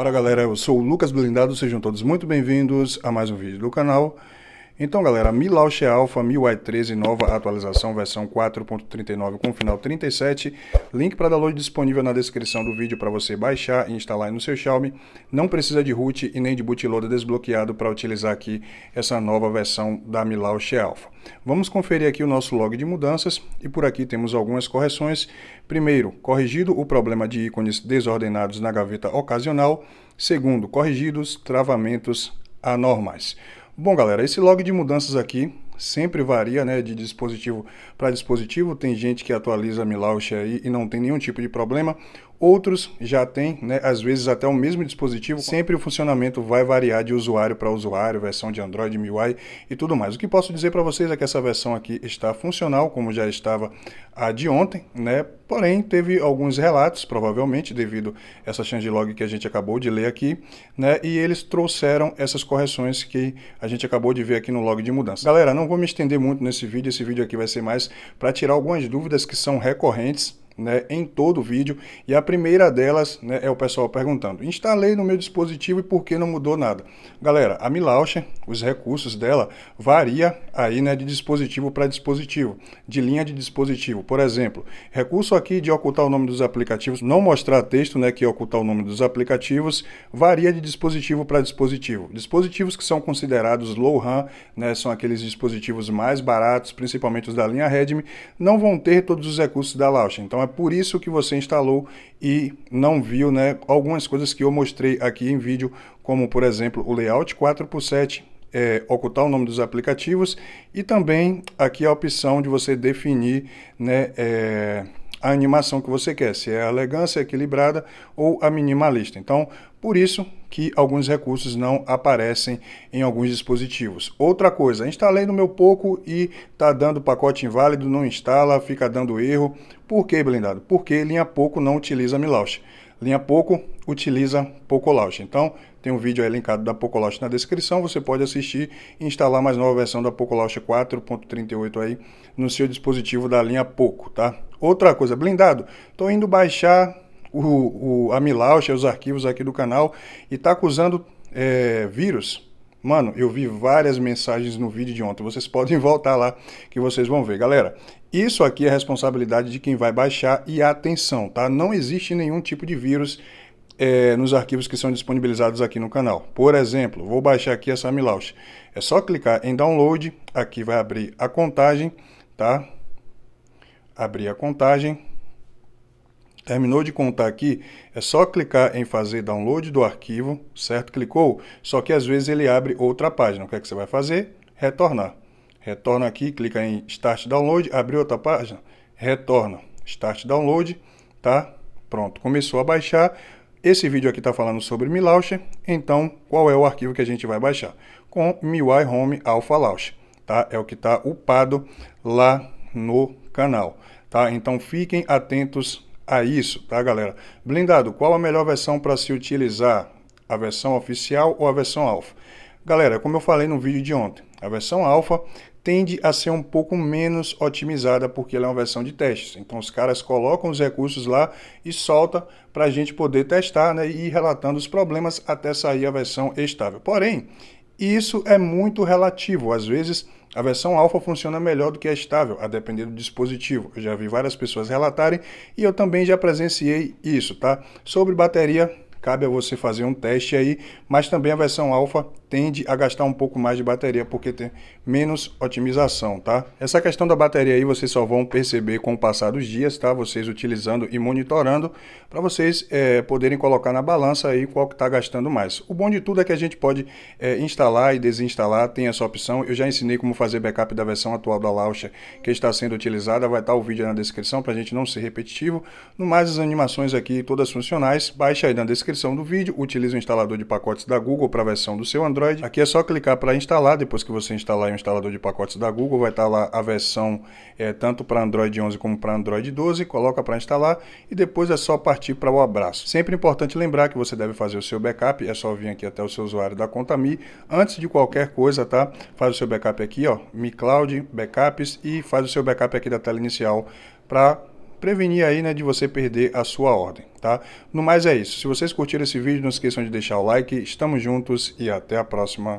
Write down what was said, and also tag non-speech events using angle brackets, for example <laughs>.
Fala galera, eu sou o Lucas Blindado, sejam todos muito bem-vindos a mais um vídeo do canal. Então, galera, Mi Launch Alpha Y13, nova atualização versão 4.39 com final 37. Link para download disponível na descrição do vídeo para você baixar e instalar aí no seu Xiaomi. Não precisa de root e nem de bootloader desbloqueado para utilizar aqui essa nova versão da Mi Launch Alpha. Vamos conferir aqui o nosso log de mudanças e por aqui temos algumas correções. Primeiro, corrigido o problema de ícones desordenados na gaveta ocasional. Segundo, corrigidos travamentos anormais. Bom, galera, esse log de mudanças aqui sempre varia, né, de dispositivo para dispositivo. Tem gente que atualiza a Milauch aí e não tem nenhum tipo de problema. Outros já têm, né, às vezes até o mesmo dispositivo, sempre o funcionamento vai variar de usuário para usuário, versão de Android, MIUI e tudo mais. O que posso dizer para vocês é que essa versão aqui está funcional, como já estava a de ontem, né? Porém, teve alguns relatos, provavelmente devido a essa changelog que a gente acabou de ler aqui, né? E eles trouxeram essas correções que a gente acabou de ver aqui no log de mudança. Galera, não vou me estender muito nesse vídeo, esse vídeo aqui vai ser mais para tirar algumas dúvidas que são recorrentes né, em todo o vídeo. E a primeira delas né, é o pessoal perguntando: instalei no meu dispositivo e por que não mudou nada? Galera, a Milaucher, os recursos dela varia aí né, de dispositivo para dispositivo, de linha de dispositivo. Por exemplo, recurso aqui de ocultar o nome dos aplicativos, não mostrar texto, né, que é ocultar o nome dos aplicativos, varia de dispositivo para dispositivo. Dispositivos que são considerados low RAM, né, são aqueles dispositivos mais baratos, principalmente os da linha Redmi, não vão ter todos os recursos da Launcher. Então então é por isso que você instalou e não viu né, algumas coisas que eu mostrei aqui em vídeo, como por exemplo o layout 4x7, é, ocultar o nome dos aplicativos e também aqui a opção de você definir né, é, a animação que você quer, se é a elegância equilibrada ou a minimalista. Então, por isso que alguns recursos não aparecem em alguns dispositivos. Outra coisa, instalei no meu pouco e está dando pacote inválido, não instala, fica dando erro. Por que, blindado? Porque linha pouco não utiliza Milauch linha Poco utiliza Poco Então, tem um vídeo aí linkado da Poco na descrição, você pode assistir e instalar mais nova versão da Poco 4.38 aí no seu dispositivo da linha Poco, tá? Outra coisa, blindado, estou indo baixar o, o, a Milauch, os arquivos aqui do canal e está acusando é, vírus Mano, eu vi várias mensagens no vídeo de ontem. Vocês podem <laughs> voltar lá que vocês vão ver. Galera, isso aqui é responsabilidade de quem vai baixar e atenção, tá? Não existe nenhum tipo de vírus é, nos arquivos que são disponibilizados aqui no canal. Por exemplo, vou baixar aqui essa Milaush. É só clicar em download, aqui vai abrir a contagem, tá? Abrir a contagem. Terminou de contar aqui, é só clicar em fazer download do arquivo, certo? Clicou, só que às vezes ele abre outra página. O que é que você vai fazer? Retornar. Retorna aqui, clica em Start Download, abriu outra página, retorna. Start Download, tá? Pronto, começou a baixar. Esse vídeo aqui está falando sobre MiLauncher, então qual é o arquivo que a gente vai baixar? Com MIUI Home Alpha Launcher, tá? É o que está upado lá no canal, tá? Então fiquem atentos a isso, tá, galera? Blindado, qual a melhor versão para se utilizar? A versão oficial ou a versão alfa? Galera, como eu falei no vídeo de ontem, a versão alfa tende a ser um pouco menos otimizada porque ela é uma versão de testes. Então os caras colocam os recursos lá e solta para a gente poder testar né, e ir relatando os problemas até sair a versão estável. Porém, e isso é muito relativo. Às vezes, a versão alfa funciona melhor do que a estável, a depender do dispositivo. Eu já vi várias pessoas relatarem e eu também já presenciei isso, tá? Sobre bateria, cabe a você fazer um teste aí, mas também a versão alfa tende a gastar um pouco mais de bateria porque tem menos otimização, tá? Essa questão da bateria aí vocês só vão perceber com o passar dos dias, tá? Vocês utilizando e monitorando para vocês é, poderem colocar na balança aí qual que está gastando mais. O bom de tudo é que a gente pode é, instalar e desinstalar, tem essa opção. Eu já ensinei como fazer backup da versão atual da Launcher que está sendo utilizada, vai estar tá o vídeo na descrição para a gente não ser repetitivo. No mais, as animações aqui todas funcionais, baixa aí na descrição do vídeo, utiliza o instalador de pacotes da Google para a versão do seu Android Android. Aqui é só clicar para instalar, depois que você instalar o instalador de pacotes da Google, vai estar tá lá a versão é, tanto para Android 11 como para Android 12, coloca para instalar e depois é só partir para o abraço. Sempre importante lembrar que você deve fazer o seu backup, é só vir aqui até o seu usuário da conta Mi, antes de qualquer coisa, tá? Faz o seu backup aqui, ó, Mi Cloud, backups e faz o seu backup aqui da tela inicial para prevenir aí, né, de você perder a sua ordem, tá? No mais é isso. Se vocês curtiram esse vídeo, não esqueçam de deixar o like. Estamos juntos e até a próxima.